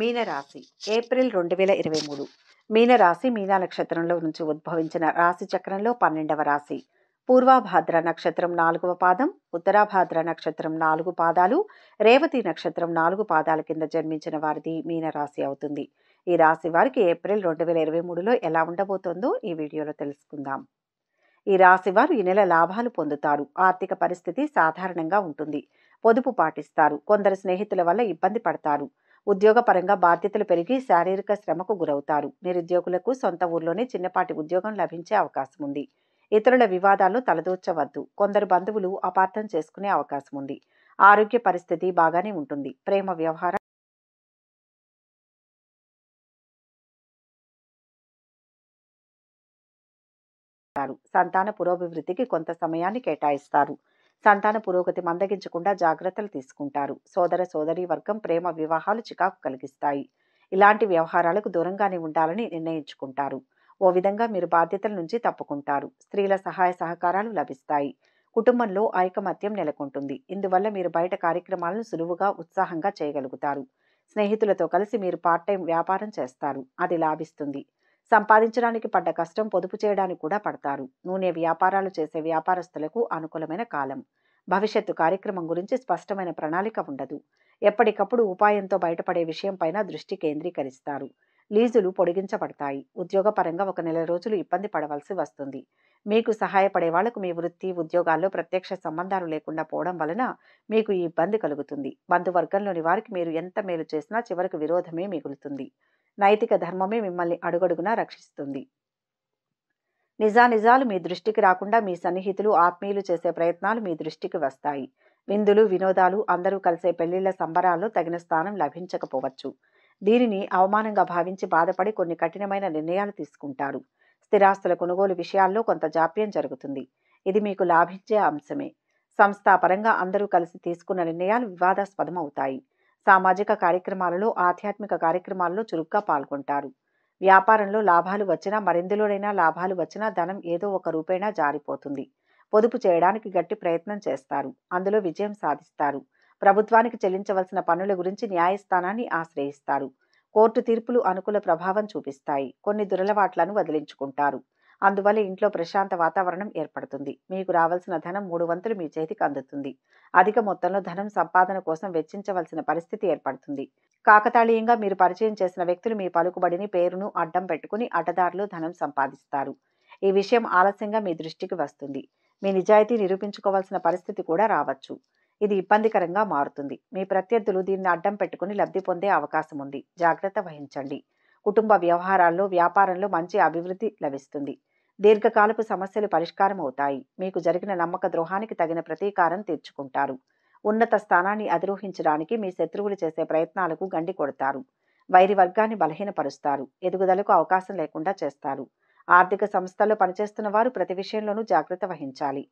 మీనరాశి ఏప్రిల్ రెండు వేల ఇరవై మూడు మీనరాశి మీనా నక్షత్రంలో నుంచి ఉద్భవించిన రాశి చక్రంలో పన్నెండవ రాశి పూర్వాభాద్ర నక్షత్రం నాలుగవ పాదం ఉత్తరాభాద్ర నక్షత్రం నాలుగు పాదాలు రేవతి నక్షత్రం నాలుగు పాదాల కింద జన్మించిన వారిది మీనరాశి అవుతుంది ఈ రాశి వారికి ఏప్రిల్ రెండు వేల ఇరవై మూడులో ఎలా ఉండబోతోందో ఈ వీడియోలో తెలుసుకుందాం ఈ రాశి వారు ఈ నెల లాభాలు పొందుతారు ఆర్థిక పరిస్థితి సాధారణంగా ఉంటుంది పొదుపు పాటిస్తారు కొందరు స్నేహితుల వల్ల ఇబ్బంది పడతారు ఉద్యోగపరంగా బాధ్యతలు పెరిగి శారీరక శ్రమకు గురవుతారు నిరుద్యోగులకు సొంత ఊర్లోనే చిన్నపాటి ఉద్యోగం లభించే అవకాశం ఉంది ఇతరుల వివాదాలు తలదూర్చవద్దు కొందరు బంధువులు అపార్థం చేసుకునే అవకాశం ఉంది ఆరోగ్య పరిస్థితి బాగానే ఉంటుంది ప్రేమ వ్యవహారం సంతాన పురోభివృద్ధికి కొంత సమయాన్ని కేటాయిస్తారు సంతాన పురోగతి మందగించకుండా జాగ్రత్తలు తీసుకుంటారు సోదర సోదరి వర్గం ప్రేమ వివాహాలు చికాకు కలిగిస్తాయి ఇలాంటి వ్యవహారాలకు దూరంగానే ఉండాలని నిర్ణయించుకుంటారు ఓ విధంగా మీరు బాధ్యతల నుంచి తప్పుకుంటారు స్త్రీల సహాయ సహకారాలు లభిస్తాయి కుటుంబంలో ఐకమత్యం నెలకొంటుంది ఇందువల్ల మీరు బయట కార్యక్రమాలను సులువుగా ఉత్సాహంగా చేయగలుగుతారు స్నేహితులతో కలిసి మీరు పార్ట్ టైం వ్యాపారం చేస్తారు అది లాభిస్తుంది సంపాదించడానికి పడ్డ కష్టం పొదుపు చేయడానికి కూడా పడతారు నూనె వ్యాపారాలు చేసే వ్యాపారస్తులకు అనుకూలమైన కాలం భవిష్యత్తు కార్యక్రమం గురించి స్పష్టమైన ప్రణాళిక ఉండదు ఎప్పటికప్పుడు ఉపాయంతో బయటపడే విషయంపైన దృష్టి కేంద్రీకరిస్తారు లీజులు పొడిగించబడతాయి ఉద్యోగపరంగా ఒక నెల రోజులు ఇబ్బంది పడవలసి వస్తుంది మీకు సహాయపడే వాళ్లకు మీ వృత్తి ఉద్యోగాల్లో ప్రత్యక్ష సంబంధాలు లేకుండా పోవడం వలన మీకు ఈ ఇబ్బంది కలుగుతుంది బంధువర్గంలోని వారికి మీరు ఎంత మేలు చేసినా చివరకు విరోధమే మిగులుతుంది నైతిక ధర్మమే మిమ్మల్ని అడుగడుగునా రక్షిస్తుంది నిజానిజాలు మీ దృష్టికి రాకుండా మీ సన్నిహితులు ఆత్మీయులు చేసే ప్రయత్నాలు మీ దృష్టికి వస్తాయి విందులు వినోదాలు అందరూ కలిసే పెళ్లిళ్ల సంబరాల్లో తగిన స్థానం లభించకపోవచ్చు దీనిని అవమానంగా భావించి బాధపడి కొన్ని కఠినమైన నిర్ణయాలు తీసుకుంటారు స్థిరాస్తుల కొనుగోలు విషయాల్లో కొంత జాప్యం జరుగుతుంది ఇది మీకు లాభించే అంశమే సంస్థాపరంగా అందరూ కలిసి తీసుకున్న నిర్ణయాలు వివాదాస్పదమవుతాయి సామాజిక కార్యక్రమాలలో ఆధ్యాత్మిక కార్యక్రమాలలో చురుగ్గా పాల్గొంటారు వ్యాపారంలో లాభాలు వచ్చినా మరెందులోనైనా లాభాలు వచ్చినా ధనం ఏదో ఒక రూపేణా జారిపోతుంది పొదుపు చేయడానికి గట్టి ప్రయత్నం చేస్తారు అందులో విజయం సాధిస్తారు ప్రభుత్వానికి చెల్లించవలసిన పనుల గురించి న్యాయస్థానాన్ని ఆశ్రయిస్తారు కోర్టు తీర్పులు అనుకూల ప్రభావం చూపిస్తాయి కొన్ని దురలవాట్లను వదిలించుకుంటారు అందువల్ల ఇంట్లో ప్రశాంత వాతావరణం ఏర్పడుతుంది మీకు రావాల్సిన ధనం మూడు వంతులు మీ చేతికి అందుతుంది అధిక మొత్తంలో ధనం సంపాదన కోసం వెచ్చించవలసిన పరిస్థితి ఏర్పడుతుంది కాకతాళీయంగా మీరు పరిచయం చేసిన వ్యక్తులు మీ పలుకుబడిని పేరును అడ్డం పెట్టుకుని అడ్డదారులు ధనం సంపాదిస్తారు ఈ విషయం ఆలస్యంగా మీ దృష్టికి వస్తుంది మీ నిజాయితీ నిరూపించుకోవాల్సిన పరిస్థితి కూడా రావచ్చు ఇది ఇబ్బందికరంగా మారుతుంది మీ ప్రత్యర్థులు దీన్ని అడ్డం పెట్టుకుని లబ్ధి పొందే అవకాశం ఉంది జాగ్రత్త వహించండి కుటుంబ వ్యవహారాల్లో వ్యాపారంలో మంచి అభివృద్ధి లభిస్తుంది దీర్ఘకాలపు సమస్యలు పరిష్కారం అవుతాయి మీకు జరిగిన నమ్మక ద్రోహానికి తగిన ప్రతీకారం తీర్చుకుంటారు ఉన్నత స్థానాన్ని అధిరోహించడానికి మీ శత్రువులు చేసే ప్రయత్నాలకు గండి కొడతారు వైరి వర్గాన్ని బలహీనపరుస్తారు ఎదుగుదలకు అవకాశం లేకుండా చేస్తారు ఆర్థిక సంస్థల్లో పనిచేస్తున్న వారు ప్రతి విషయంలోనూ జాగ్రత్త వహించాలి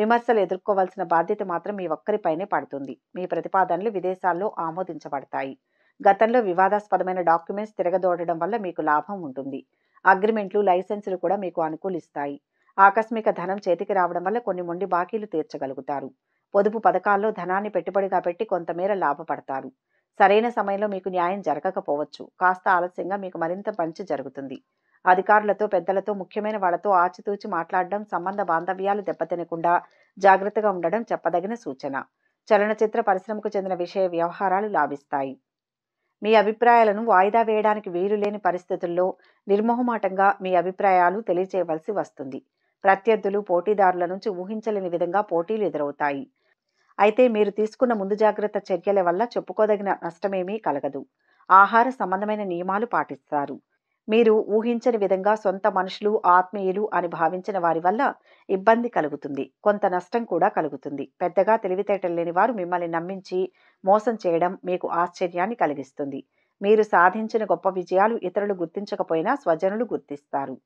విమర్శలు ఎదుర్కోవాల్సిన బాధ్యత మాత్రం మీ ఒక్కరిపైనే పడుతుంది మీ ప్రతిపాదనలు విదేశాల్లో ఆమోదించబడతాయి గతంలో వివాదాస్పదమైన డాక్యుమెంట్స్ తిరగదోడడం వల్ల మీకు లాభం ఉంటుంది అగ్రిమెంట్లు లైసెన్సులు కూడా మీకు అనుకూలిస్తాయి ఆకస్మిక ధనం చేతికి రావడం వల్ల కొన్ని మొండి బాకీలు తీర్చగలుగుతారు పొదుపు పథకాల్లో ధనాన్ని పెట్టుబడిగా పెట్టి కొంతమేర లాభపడతారు సరైన సమయంలో మీకు న్యాయం జరగకపోవచ్చు కాస్త ఆలస్యంగా మీకు మరింత మంచి జరుగుతుంది అధికారులతో పెద్దలతో ముఖ్యమైన వాళ్ళతో ఆచితూచి మాట్లాడడం సంబంధ బాంధవ్యాలు దెబ్బతినకుండా జాగ్రత్తగా ఉండడం చెప్పదగిన సూచన చలనచిత్ర పరిశ్రమకు చెందిన విషయ వ్యవహారాలు లాభిస్తాయి మీ అభిప్రాయాలను వాయిదా వేయడానికి వీలు లేని పరిస్థితుల్లో నిర్మోహమాటంగా మీ అభిప్రాయాలు తెలియచేయవలసి వస్తుంది ప్రత్యర్థులు పోటీదారుల నుంచి ఊహించలేని విధంగా పోటీలు ఎదురవుతాయి అయితే మీరు తీసుకున్న ముందు జాగ్రత్త చర్యల వల్ల చెప్పుకోదగిన నష్టమేమీ కలగదు ఆహార సంబంధమైన నియమాలు పాటిస్తారు మీరు ఊహించని విధంగా సొంత మనుషులు ఆత్మీయులు అని భావించిన వారి వల్ల ఇబ్బంది కలుగుతుంది కొంత నష్టం కూడా కలుగుతుంది పెద్దగా తెలివితేటలు లేని వారు మిమ్మల్ని నమ్మించి మోసం చేయడం మీకు ఆశ్చర్యాన్ని కలిగిస్తుంది మీరు సాధించిన గొప్ప విజయాలు ఇతరులు గుర్తించకపోయినా స్వజనులు గుర్తిస్తారు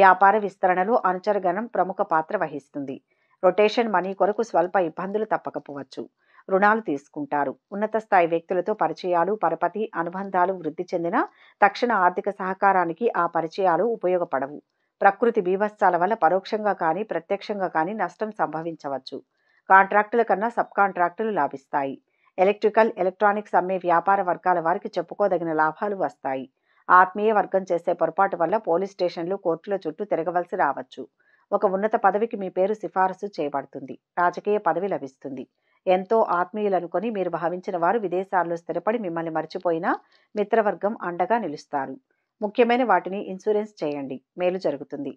వ్యాపార విస్తరణలో అనుచరగణం ప్రముఖ పాత్ర వహిస్తుంది రొటేషన్ మనీ కొరకు స్వల్ప ఇబ్బందులు తప్పకపోవచ్చు రుణాలు తీసుకుంటారు ఉన్నత స్థాయి వ్యక్తులతో పరిచయాలు పరపతి అనుబంధాలు వృద్ధి చెందిన తక్షణ ఆర్థిక సహకారానికి ఆ పరిచయాలు ఉపయోగపడవు ప్రకృతి బీభత్సాల వల్ల పరోక్షంగా కానీ ప్రత్యక్షంగా కానీ నష్టం సంభవించవచ్చు కాంట్రాక్టుల కన్నా సబ్ కాంట్రాక్టులు లాభిస్తాయి ఎలక్ట్రికల్ ఎలక్ట్రానిక్స్ అమ్మే వ్యాపార వర్గాల వారికి చెప్పుకోదగిన లాభాలు వస్తాయి ఆత్మీయ వర్గం చేసే పొరపాటు వల్ల పోలీస్ స్టేషన్లు కోర్టుల చుట్టూ తిరగవలసి రావచ్చు ఒక ఉన్నత పదవికి మీ పేరు సిఫారసు చేయబడుతుంది రాజకీయ పదవి లభిస్తుంది ఎంతో ఆత్మీయులనుకొని మీరు భావించిన వారు విదేశాల్లో స్థిరపడి మిమ్మల్ని మర్చిపోయినా మిత్రవర్గం అండగా నిలుస్తారు ముఖ్యమైన వాటిని ఇన్సూరెన్స్ చేయండి మేలు జరుగుతుంది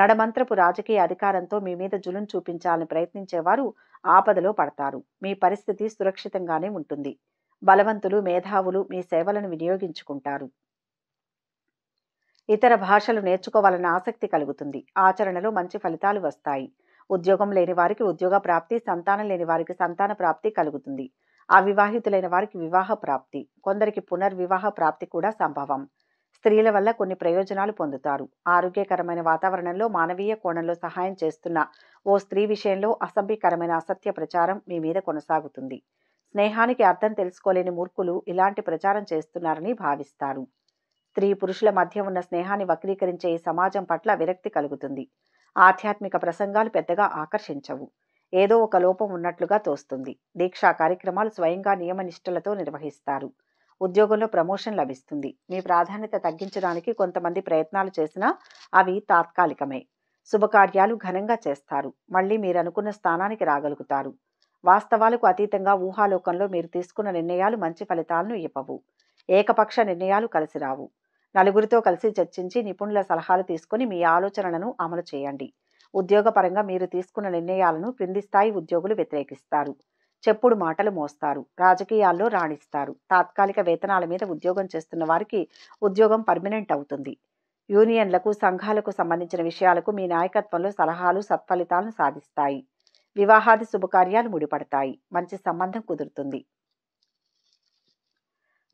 నడమంత్రపు రాజకీయ అధికారంతో మీ మీద జులుం చూపించాలని ప్రయత్నించేవారు ఆపదలో పడతారు మీ పరిస్థితి సురక్షితంగానే ఉంటుంది బలవంతులు మేధావులు మీ సేవలను వినియోగించుకుంటారు ఇతర భాషలు నేర్చుకోవాలన్న ఆసక్తి కలుగుతుంది ఆచరణలో మంచి ఫలితాలు వస్తాయి ఉద్యోగం లేని వారికి ఉద్యోగ ప్రాప్తి సంతానం లేని వారికి సంతాన ప్రాప్తి కలుగుతుంది అవివాహితులైన వారికి వివాహ ప్రాప్తి కొందరికి పునర్వివాహ ప్రాప్తి కూడా సంభవం స్త్రీల వల్ల కొన్ని ప్రయోజనాలు పొందుతారు ఆరోగ్యకరమైన వాతావరణంలో మానవీయ కోణంలో సహాయం చేస్తున్న ఓ స్త్రీ విషయంలో అసభ్యకరమైన అసత్య ప్రచారం మీ మీద కొనసాగుతుంది స్నేహానికి అర్థం తెలుసుకోలేని మూర్ఖులు ఇలాంటి ప్రచారం చేస్తున్నారని భావిస్తారు స్త్రీ పురుషుల మధ్య ఉన్న స్నేహాన్ని వక్రీకరించే ఈ సమాజం పట్ల విరక్తి కలుగుతుంది ఆధ్యాత్మిక ప్రసంగాలు పెద్దగా ఆకర్షించవు ఏదో ఒక లోపం ఉన్నట్లుగా తోస్తుంది దీక్షా కార్యక్రమాలు స్వయంగా నియమనిష్టలతో నిర్వహిస్తారు ఉద్యోగంలో ప్రమోషన్ లభిస్తుంది మీ ప్రాధాన్యత తగ్గించడానికి కొంతమంది ప్రయత్నాలు చేసినా అవి తాత్కాలికమే శుభకార్యాలు ఘనంగా చేస్తారు మళ్ళీ మీరు అనుకున్న స్థానానికి రాగలుగుతారు వాస్తవాలకు అతీతంగా ఊహాలోకంలో మీరు తీసుకున్న నిర్ణయాలు మంచి ఫలితాలను ఇవ్వవు ఏకపక్ష నిర్ణయాలు కలిసి రావు నలుగురితో కలిసి చర్చించి నిపుణుల సలహాలు తీసుకుని మీ ఆలోచనలను అమలు చేయండి ఉద్యోగపరంగా మీరు తీసుకున్న నిర్ణయాలను క్రింది స్థాయి ఉద్యోగులు వ్యతిరేకిస్తారు చెప్పుడు మాటలు మోస్తారు రాజకీయాల్లో రాణిస్తారు తాత్కాలిక వేతనాల మీద ఉద్యోగం చేస్తున్న వారికి ఉద్యోగం పర్మనెంట్ అవుతుంది యూనియన్లకు సంఘాలకు సంబంధించిన విషయాలకు మీ నాయకత్వంలో సలహాలు సత్ఫలితాలను సాధిస్తాయి వివాహాది శుభకార్యాలు ముడిపడతాయి మంచి సంబంధం కుదురుతుంది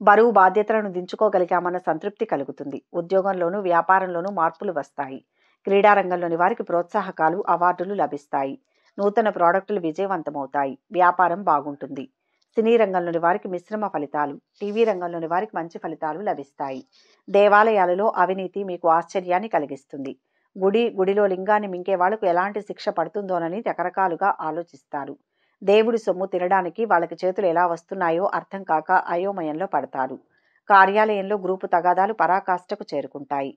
బరువు బాధ్యతలను దించుకోగలిగామన్న సంతృప్తి కలుగుతుంది ఉద్యోగంలోనూ వ్యాపారంలోనూ మార్పులు వస్తాయి క్రీడారంగంలోని వారికి ప్రోత్సాహకాలు అవార్డులు లభిస్తాయి నూతన ప్రోడక్టులు విజయవంతమవుతాయి వ్యాపారం బాగుంటుంది సినీ రంగంలోని వారికి మిశ్రమ ఫలితాలు టీవీ రంగంలోని వారికి మంచి ఫలితాలు లభిస్తాయి దేవాలయాలలో అవినీతి మీకు ఆశ్చర్యాన్ని కలిగిస్తుంది గుడి గుడిలో లింగాన్ని మింకే వాళ్లకు ఎలాంటి శిక్ష పడుతుందోనని రకరకాలుగా ఆలోచిస్తారు దేవుడి సొమ్ము తినడానికి వాళ్ళకి చేతులు ఎలా వస్తున్నాయో అర్థం కాక అయోమయంలో పడతారు కార్యాలయంలో గ్రూపు తగాదాలు పరాకాష్ఠకు చేరుకుంటాయి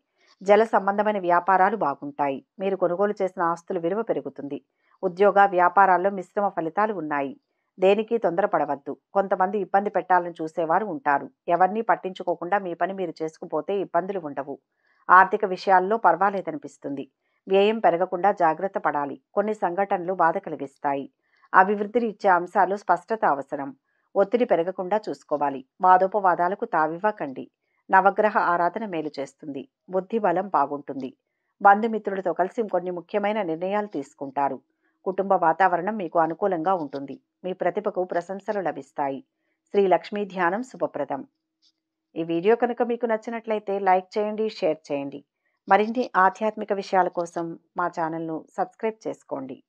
జల సంబంధమైన వ్యాపారాలు బాగుంటాయి మీరు కొనుగోలు చేసిన ఆస్తుల విలువ పెరుగుతుంది ఉద్యోగ వ్యాపారాల్లో మిశ్రమ ఫలితాలు ఉన్నాయి దేనికి తొందరపడవద్దు కొంతమంది ఇబ్బంది పెట్టాలని చూసేవారు ఉంటారు ఎవరినీ పట్టించుకోకుండా మీ పని మీరు చేసుకుపోతే ఇబ్బందులు ఉండవు ఆర్థిక విషయాల్లో పర్వాలేదనిపిస్తుంది వ్యయం పెరగకుండా జాగ్రత్త పడాలి కొన్ని సంఘటనలు బాధ కలిగిస్తాయి అభివృద్ధిని ఇచ్చే అంశాలు స్పష్టత అవసరం ఒత్తిడి పెరగకుండా చూసుకోవాలి వాదోపవాదాలకు తావివ్వకండి నవగ్రహ ఆరాధన మేలు చేస్తుంది బుద్ధి బలం బాగుంటుంది బంధుమిత్రులతో కలిసి కొన్ని ముఖ్యమైన నిర్ణయాలు తీసుకుంటారు కుటుంబ వాతావరణం మీకు అనుకూలంగా ఉంటుంది మీ ప్రతిభకు ప్రశంసలు లభిస్తాయి శ్రీ లక్ష్మీ ధ్యానం శుభప్రదం ఈ వీడియో కనుక మీకు నచ్చినట్లయితే లైక్ చేయండి షేర్ చేయండి మరిన్ని ఆధ్యాత్మిక విషయాల కోసం మా ఛానల్ను సబ్స్క్రైబ్ చేసుకోండి